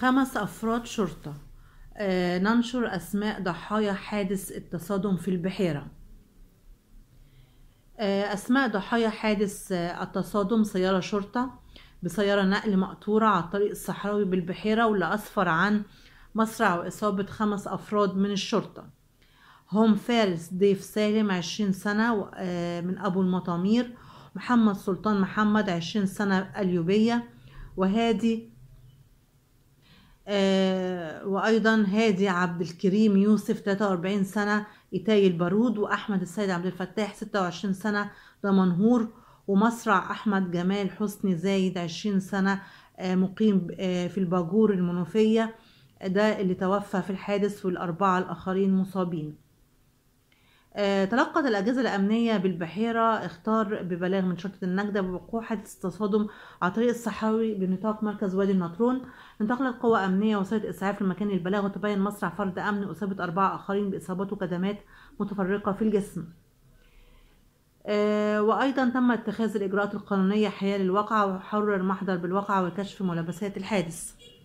خمس أفراد شرطة آه، ننشر أسماء ضحايا حادث التصادم في البحيرة آه، أسماء ضحايا حادث آه، التصادم سيارة شرطة بسيارة نقل مقطورة على الطريق الصحراوي بالبحيرة واللي أسفر عن مصرع وإصابة خمس أفراد من الشرطة هم فارس ضيف سالم عشرين سنة من أبو المطامير محمد سلطان محمد عشرين سنة اليوبية وهادي آه، وايضا هادي عبد الكريم يوسف 43 سنه ايتاي البارود واحمد السيد عبد الفتاح 26 سنه دمنهور ومصرع احمد جمال حسني زايد 20 سنه آه، مقيم آه، في الباجور المنوفيه ده اللي توفى في الحادث والاربعه الاخرين مصابين آه، تلقت الأجهزة الأمنية بالبحيرة اختار ببلاغ من شرطة النجدة بوقوع حادث تصادم على طريق الصحراوي بنطاق مركز وادي النطرون انتقلت قوى أمنية وسيلة إسعاف لمكان البلاغ وتبين مسرع فرد أمن أصابة أربعة آخرين بإصابات وكدمات متفرقة في الجسم آه، وأيضا تم اتخاذ الإجراءات القانونية حيال الواقعة وحرر محضر بالواقعة وكشف ملابسات الحادث